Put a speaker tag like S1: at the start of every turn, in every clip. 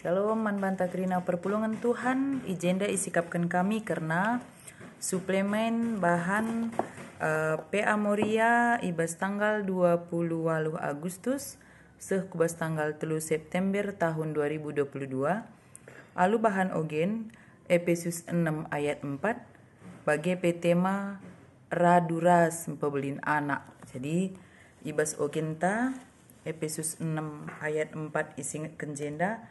S1: Shalom mantan tagrina perpulungan Tuhan, ijenda isikapkan kami karena suplemen bahan uh, eh, PA Moria ibas tanggal 20 waluh Agustus seh kubas tanggal 3 September tahun 2022 alu bahan ogen Efesus 6 ayat 4 bagi petema raduras pembelin anak jadi ibas ogenta Efesus 6 ayat 4 Isingat kenjenda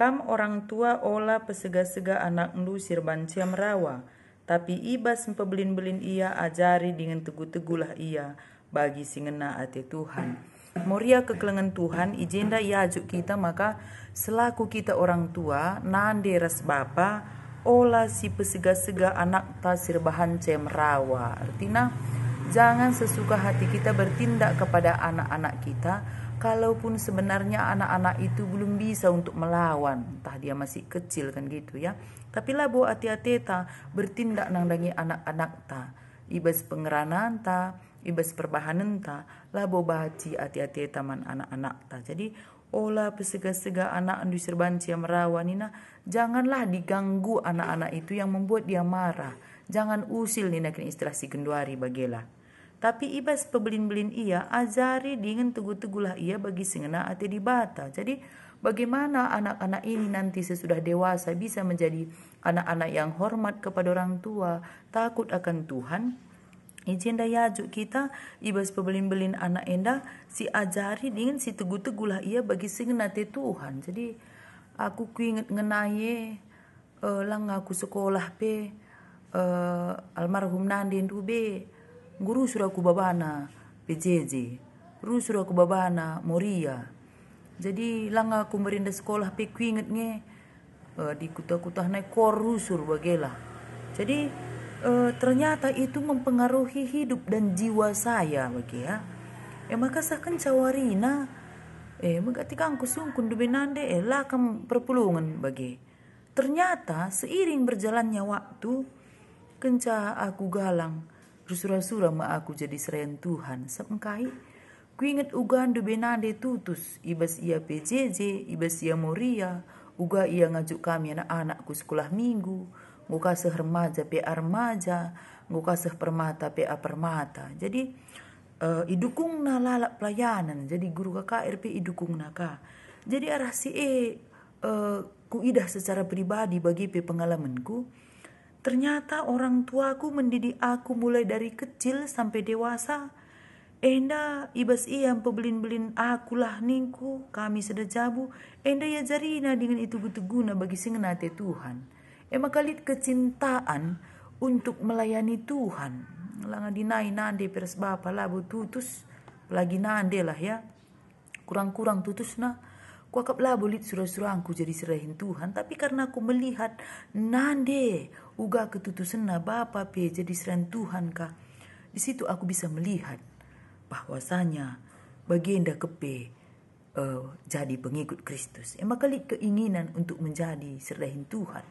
S1: Kam orang tua ola pesega-sega anak lu sirban ciam rawa. Tapi iba sempebelin-belin ia ajari dengan teguh tegulah ia bagi singena ate Tuhan. Moria kekelengan Tuhan ijenda ia ajuk kita maka selaku kita orang tua nande ras bapa ola si pesega-sega anak ta sirbahan cemrawa. Artinya jangan sesuka hati kita bertindak kepada anak-anak kita kalaupun sebenarnya anak-anak itu belum bisa untuk melawan entah dia masih kecil kan gitu ya tapi labo hati-hati ta bertindak nangdangi anak-anak ta ibas pengeranan ta ibas perbahanan ta labo baci hati-hati taman anak-anak ta jadi olah oh pesega-sega anak andu serbanci yang merawanina janganlah diganggu anak-anak itu yang membuat dia marah jangan usil nina kini istilah si genduari bagelah tapi ibas pebelin-belin ia, azari dingin tegu tegulah ia bagi sengena ati dibata. Jadi bagaimana anak-anak ini nanti sesudah dewasa bisa menjadi anak-anak yang hormat kepada orang tua, takut akan Tuhan, Izin dah yajuk kita ibas pebelin-belin anak endah si ajari dingin si tegu tegulah ia bagi ati Tuhan. Jadi aku kuinget inget ngenaye uh, lang aku sekolah pe uh, almarhum Nandin tu ngurusura ku babana pejeje rusura ku babana moria jadi langa aku merinda sekolah pe inget nge uh, eh, di kutah-kutah naik kor rusur bagela jadi uh, ternyata itu mempengaruhi hidup dan jiwa saya bagi ya eh maka kan cawarina eh tika aku sungkun nande eh lakam perpulungan bagi ternyata seiring berjalannya waktu kenca aku galang rusura sura ma aku jadi serayan Tuhan. Sengkai, ku ingat ugahan do benade tutus. Ibas ia PJJ, ibas ia Moria. Uga ia ngajuk kami anak-anakku sekolah minggu. Nguka sehermaja pe armaja, remaja. Nguka kasih permata permata. Jadi, uh, eh, idukung na lalak pelayanan. Jadi guru kakak RP idukung naka. Jadi arah si E, uh, ku idah secara pribadi bagi pe pengalamanku Ternyata orang tuaku mendidik aku mulai dari kecil sampai dewasa. Enda ibas iam pebelin-belin aku lah ningku, kami seda jabu. Enda ya jari jarina dengan itu guna bagi singenate Tuhan. Emak kalit kecintaan untuk melayani Tuhan. Langan dinai nande pers bapa labu tutus, lagi nande lah ya. Kurang-kurang tutus na Ku akap labu lit surah-surahku jadi serahin Tuhan. Tapi karena aku melihat nande uga ketutusena Bapa pe jadi seran Tuhan ka. Di situ aku bisa melihat bahwasanya baginda kepe uh, jadi pengikut Kristus. Emang kali keinginan untuk menjadi serahin Tuhan.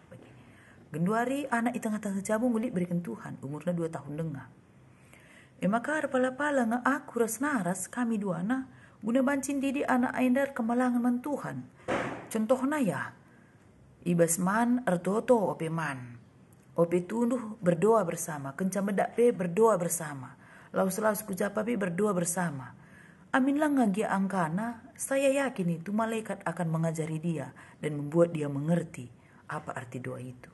S1: Genduari anak di tengah-tengah cabung gulik berikan Tuhan umurnya dua tahun dengah. Emang kar pala-pala nga aku ras naras kami dua anak guna bancin didi anak aindar kemalangan man Tuhan. Contohnya ya, ibasman ertoto opeman. Opi tunduh berdoa bersama. Kencam medak pe berdoa bersama. Laus laus kujapa pe berdoa bersama. Aminlah ngagia angkana, saya yakin itu malaikat akan mengajari dia dan membuat dia mengerti apa arti doa itu.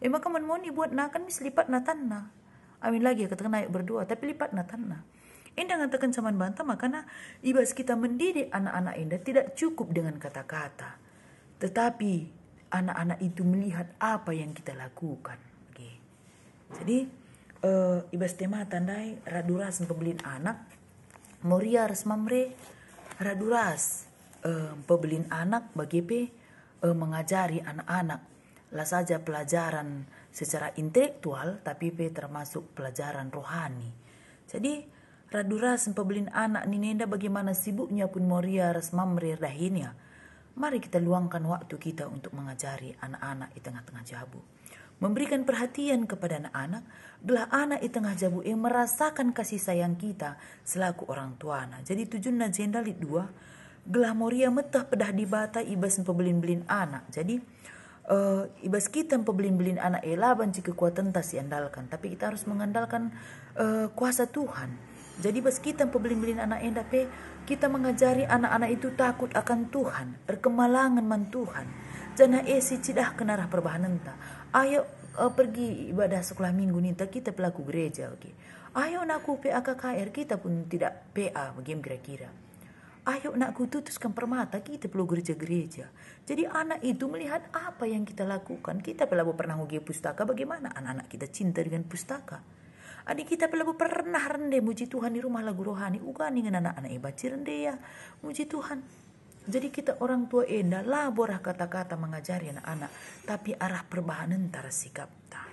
S1: Eh maka moni buat nakan mis lipat natanna. Amin lagi ya katakan naik berdoa tapi lipat natanna. dengan ngatakan cuman bantah makana ibas kita mendidik anak-anak indah tidak cukup dengan kata-kata. Tetapi anak-anak itu melihat apa yang kita lakukan jadi e, ibas tema tandai raduras pembelin anak moria resma mamre raduras e, eh, pembelin anak bagi pe e, mengajari anak-anak lah saja pelajaran secara intelektual tapi pe termasuk pelajaran rohani jadi raduras pembelin anak ninenda bagaimana sibuknya pun moria resma mamre dahinya mari kita luangkan waktu kita untuk mengajari anak-anak di tengah-tengah jabu memberikan perhatian kepada anak-anak, belah anak di tengah jabu yang merasakan kasih sayang kita selaku orang tua anak. Jadi tujuan agenda di dua, gelah moria metah pedah di bata ibas pembelin belin anak. Jadi uh, ibas kita pebelin-belin anak elaban banci kekuatan tak diandalkan, tapi kita harus mengandalkan uh, kuasa Tuhan. Jadi bas kita pebelin-belin anak endape, kita mengajari anak-anak itu takut akan Tuhan, berkemalangan man Tuhan. Jana esi cidah kenarah entah ayo uh, pergi ibadah sekolah minggu nih kita pelaku gereja oke okay. ayo naku PAKKR kita pun tidak PA mungkin kira-kira ayo nakku tutuskan permata kita perlu gereja-gereja jadi anak itu melihat apa yang kita lakukan kita pelaku pernah ugi pustaka bagaimana anak-anak kita cinta dengan pustaka Adik kita pelaku pernah rendah muji Tuhan di rumah lagu rohani. Uga dengan anak-anak ibaci rendah ya. Muji Tuhan. Jadi kita orang tua enda laborah kata-kata mengajari anak-anak, tapi arah perbahan tara sikap ta.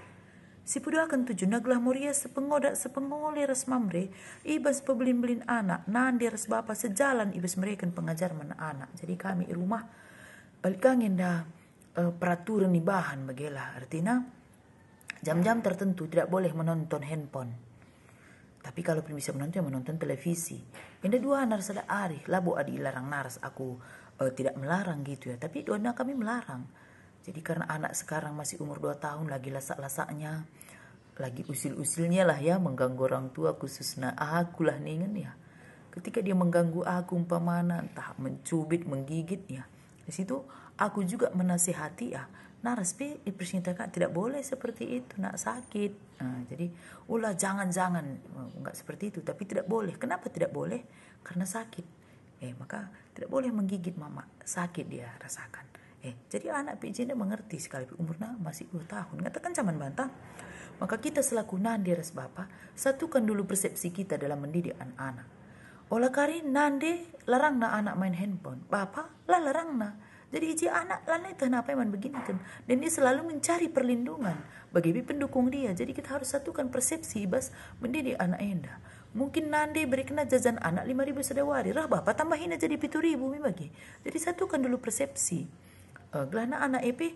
S1: Si akan tujuh naglah muria sepengodak sepengoleh res mamre, ibas pebelin-belin anak, nandir res bapa sejalan ibas mereka pengajar mana anak. Jadi kami di rumah balik angin eh, peraturan di bahan bagelah artinya jam-jam tertentu tidak boleh menonton handphone tapi kalau pun bisa menonton, ya menonton televisi. Ini dua naras ada arih. Labu adi larang naras. Aku uh, tidak melarang gitu ya. Tapi dua anak kami melarang. Jadi karena anak sekarang masih umur dua tahun lagi lasak-lasaknya, lagi usil-usilnya lah ya mengganggu orang tua khususnya aku lah ningen ya. Ketika dia mengganggu aku umpamana entah mencubit, menggigit ya. Di situ aku juga menasihati ya nah resmi dipersintakan tidak boleh seperti itu nak sakit nah, jadi ulah jangan jangan oh, nggak seperti itu tapi tidak boleh kenapa tidak boleh karena sakit eh maka tidak boleh menggigit mama sakit dia rasakan eh jadi anak PJ mengerti sekali umurnya masih 2 tahun katakan zaman bantah maka kita selaku res bapa satukan dulu persepsi kita dalam mendidik anak-anak olah kari nande larang na anak main handphone bapa lah larang na jadi izin anak karena itu apa yang begini kan. Dan dia selalu mencari perlindungan bagi pendukung dia. Jadi kita harus satukan persepsi bas di anak enda. Eh, Mungkin nande beri kena jajan anak 5000 sedewari, Rah bapak tambahin aja di 7000 bagi. Jadi satukan dulu persepsi. Uh, eh, gelana anak EP uh,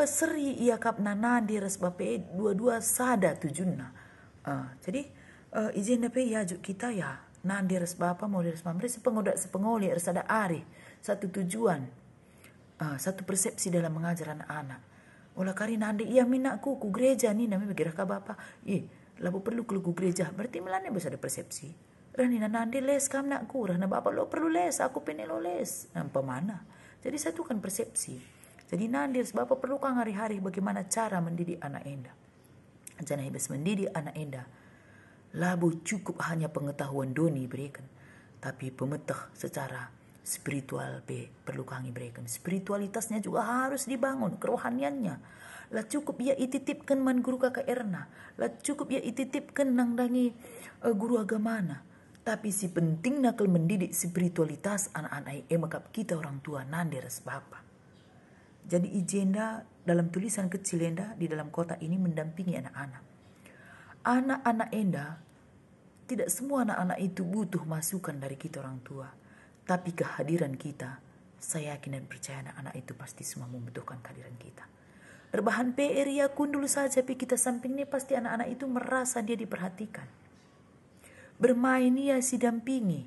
S1: eh, seri ia kap nana di res bapak dua-dua sada tujunna. Uh, jadi uh, izin dape ya kita ya. Nandi res bapak mau res mamre sepengodak sepengoli res ada ari satu tujuan uh, satu persepsi dalam mengajar anak. Olah karena nanti iya minakku ku gereja nih namanya bergerak bapak. Ih, eh, labu perlu ku gereja. Berarti melane bisa ada persepsi. Rani nandi les kam nakku, rana bapak lo perlu les, aku pengen lo les. Nampak mana? Jadi kan persepsi. Jadi nandir bapak perlu kang hari-hari bagaimana cara mendidik anak enda. Jangan hebes mendidik anak enda. Labu cukup hanya pengetahuan doni berikan. Tapi pemetah secara spiritual b perlu kami berikan spiritualitasnya juga harus dibangun kerohaniannya lah cukup ia ititipkan man guru kakak Erna lah cukup ia ititipkan nangdangi uh, eh, guru agamana tapi si penting nakal mendidik spiritualitas anak-anak emakap eh, kita orang tua nandir sebab jadi ijenda dalam tulisan kecil enda di dalam kota ini mendampingi anak-anak anak-anak enda tidak semua anak-anak itu butuh masukan dari kita orang tua tapi kehadiran kita, saya yakin dan percaya anak-anak itu pasti semua membutuhkan kehadiran kita. berbahan PR ya kun dulu saja tapi kita samping ini pasti anak-anak itu merasa dia diperhatikan. Bermain ya si dampingi.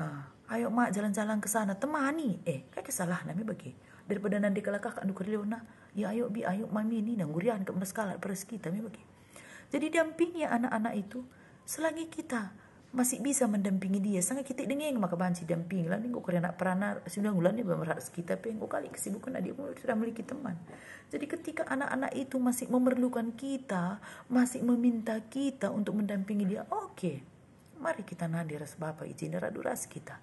S1: Ah, ayo mak jalan-jalan ke sana temani. Eh, kayak kesalahan nami bagi. Daripada nanti kalau kakak anu kerleona, ya ayo bi ayo mami ini nanggurian ke meres kalat peres kita bagi. Jadi dampingi anak-anak itu selagi kita masih bisa mendampingi dia sangat kita dengan maka bahan si damping lah nih kok nak perana sudah nih dia berharap kita pengen kali kesibukan adik sudah memiliki teman jadi ketika anak-anak itu masih memerlukan kita masih meminta kita untuk mendampingi dia oke okay. mari kita ras bapak izin raduras kita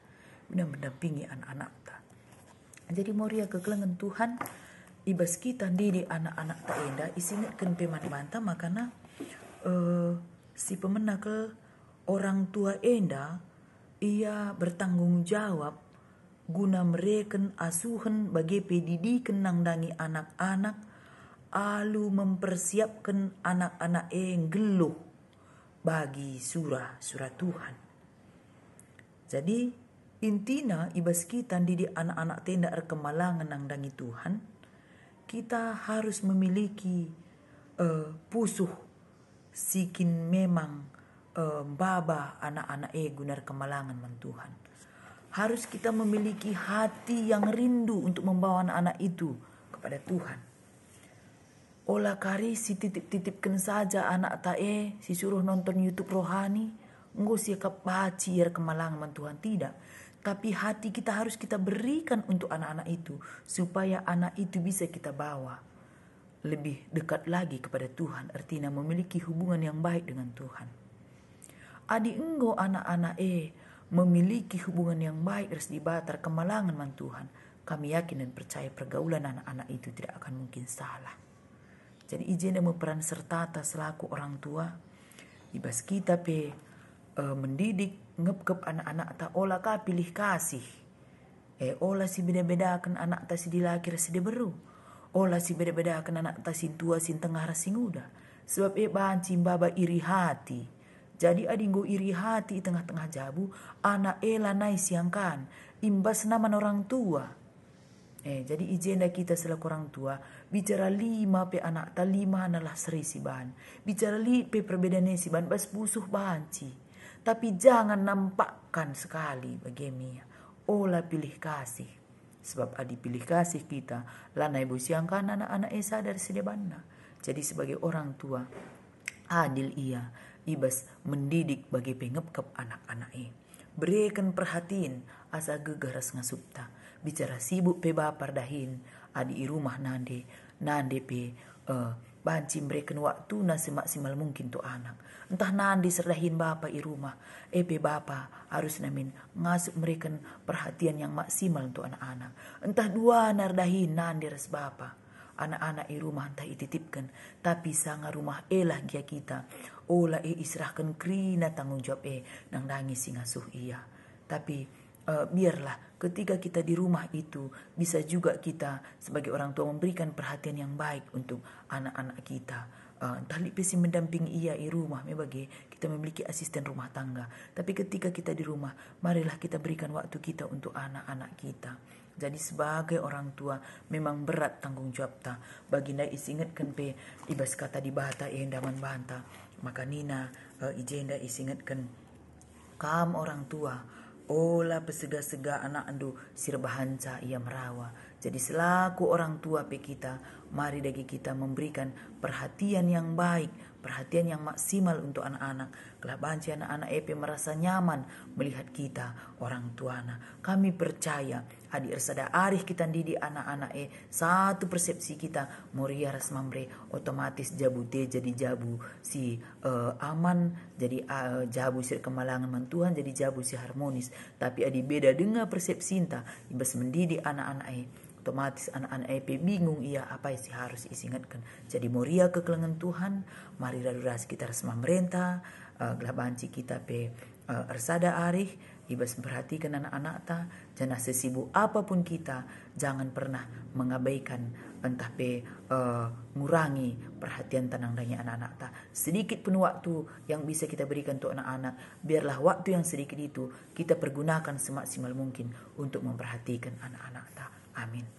S1: benar mendampingi anak-anak ta jadi moria kegelangan Tuhan ibas kita di anak-anak tak indah isinya kan peman makana uh, eh, si pemenang ke orang tua Enda, ia bertanggung jawab guna mereken asuhan bagi pendidikan nangdangi anak-anak alu mempersiapkan anak-anak yang geluh bagi surah-surah Tuhan. Jadi intina ibas kita didi anak-anak tenda nang nangdangi Tuhan, kita harus memiliki uh, pusuh sikin memang um, eh, baba anak-anak eh gunar kemalangan Tuhan. Harus kita memiliki hati yang rindu untuk membawa anak-anak itu kepada Tuhan. Olah kari si titip-titipkan saja anak tae, eh, si suruh nonton YouTube rohani, enggak sih kepaci kemalangan Tuhan tidak tapi hati kita harus kita berikan untuk anak-anak itu supaya anak itu bisa kita bawa lebih dekat lagi kepada Tuhan artinya memiliki hubungan yang baik dengan Tuhan Adi enggo anak-anak e memiliki hubungan yang baik resdi dibatar kemalangan Tuhan. Kami yakin dan percaya pergaulan anak-anak itu tidak akan mungkin salah. Jadi izin dan peran serta atas laku orang tua. Ibas kita pe e, eh, mendidik ngepkep anak-anak tak olah ka pilih kasih. Eh olah si beda-bedakan beda anak tak si dilaki rasi beru. Olah si beda-bedakan beda anak tak si tua si tengah rasi muda. Sebab eh bahan cimbaba iri hati jadi adinggo iri hati tengah-tengah jabu, anak Ela naik siangkan, imbas nama orang tua. Eh, jadi ijenda kita selaku orang tua, bicara lima pe anak ta lima analah seri si bahan. Bicara li pe perbedaannya si ban bas busuh bahan ci. Tapi jangan nampakkan sekali bagaimana. Ola pilih kasih. Sebab adi pilih kasih kita, lana ibu siangkan anak-anak esa dari sedia banda. Jadi sebagai orang tua, adil ia ibas mendidik bagi pengepkep anak-anaknya. anak Berikan perhatiin asa gegaras ngasupta. Bicara sibuk pe bapar dahin. Adi rumah nande. Nande pe uh, banci mereka waktu na semaksimal mungkin tu anak. Entah nandi serdahin bapak i rumah. Epe eh, bapak harus namin ngasup mereka perhatian yang maksimal untuk anak-anak. Entah dua nardahin nandi res bapak anak-anak e rumah tak ititipkan tapi sanga rumah elah lah kita ola e israhkan krina tanggung jawab e eh, nang nangis singasuh iya tapi uh, biarlah ketika kita di rumah itu bisa juga kita sebagai orang tua memberikan perhatian yang baik untuk anak-anak kita uh, tali pesi mendampingi ia di rumah bagi kita memiliki asisten rumah tangga tapi ketika kita di rumah marilah kita berikan waktu kita untuk anak-anak kita jadi sebagai orang tua memang berat tanggung jawab ta. Baginda isi ingatkan pe ibas kata di bahata daman bahanta. Maka Nina uh, eh, ijenda isi ingatkan kam orang tua olah pesega-sega anak andu sirbahanca ia merawa. Jadi selaku orang tua pe kita, mari dagi kita memberikan perhatian yang baik perhatian yang maksimal untuk anak-anak. Kelah banci anak-anak EP merasa nyaman melihat kita, orang tua anak. Kami percaya adik ersada arif kita didi anak-anak E. Satu persepsi kita Moria Rasmamre otomatis jabu T jadi jabu si uh, aman jadi uh, jabu si kemalangan Mentuhan, jadi jabu si harmonis. Tapi adik beda dengan persepsi inta ibas mendidik anak-anak E Otomatis anak-anak EP bingung ia apa yang harus isingatkan. Jadi Moria kekelengan Tuhan, mari rasa kita resma merenta, uh, eh, banci kita pe uh, ersada arih, ibas perhatikan anak-anak ta, jangan sesibuk apapun kita, jangan pernah mengabaikan entah pe uh, perhatian tenang dari anak-anak ta. Sedikit pun waktu yang bisa kita berikan untuk anak-anak, biarlah waktu yang sedikit itu kita pergunakan semaksimal mungkin untuk memperhatikan anak-anak ta. I mean.